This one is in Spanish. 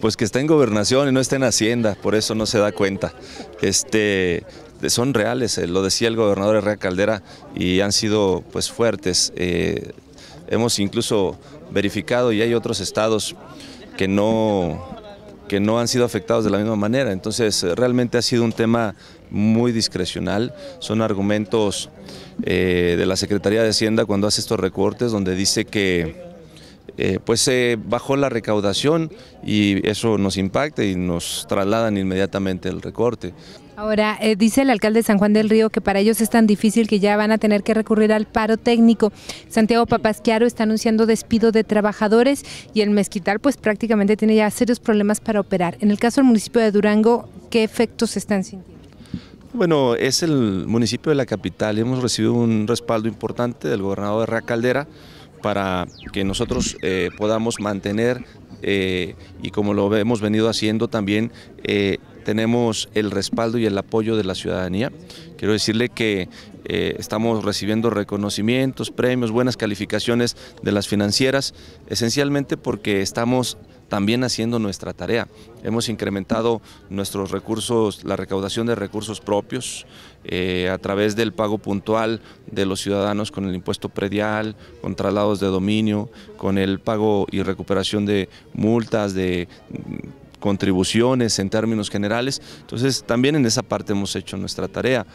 Pues que está en gobernación y no está en Hacienda, por eso no se da cuenta. Este, son reales, eh, lo decía el gobernador Herrera Caldera, y han sido pues fuertes. Eh, hemos incluso verificado y hay otros estados que no, que no han sido afectados de la misma manera. Entonces, realmente ha sido un tema muy discrecional. Son argumentos eh, de la Secretaría de Hacienda cuando hace estos recortes, donde dice que eh, pues se bajó la recaudación y eso nos impacta y nos trasladan inmediatamente el recorte. Ahora, eh, dice el alcalde de San Juan del Río que para ellos es tan difícil que ya van a tener que recurrir al paro técnico. Santiago Papasquiaro está anunciando despido de trabajadores y el mezquital pues prácticamente tiene ya serios problemas para operar. En el caso del municipio de Durango, ¿qué efectos están sintiendo? Bueno, es el municipio de la capital. Hemos recibido un respaldo importante del gobernador de Rea Caldera, para que nosotros eh, podamos mantener eh, y como lo hemos venido haciendo también, eh, tenemos el respaldo y el apoyo de la ciudadanía. Quiero decirle que estamos recibiendo reconocimientos, premios, buenas calificaciones de las financieras, esencialmente porque estamos también haciendo nuestra tarea. Hemos incrementado nuestros recursos, la recaudación de recursos propios eh, a través del pago puntual de los ciudadanos con el impuesto predial, con traslados de dominio, con el pago y recuperación de multas, de mm, contribuciones en términos generales. Entonces también en esa parte hemos hecho nuestra tarea.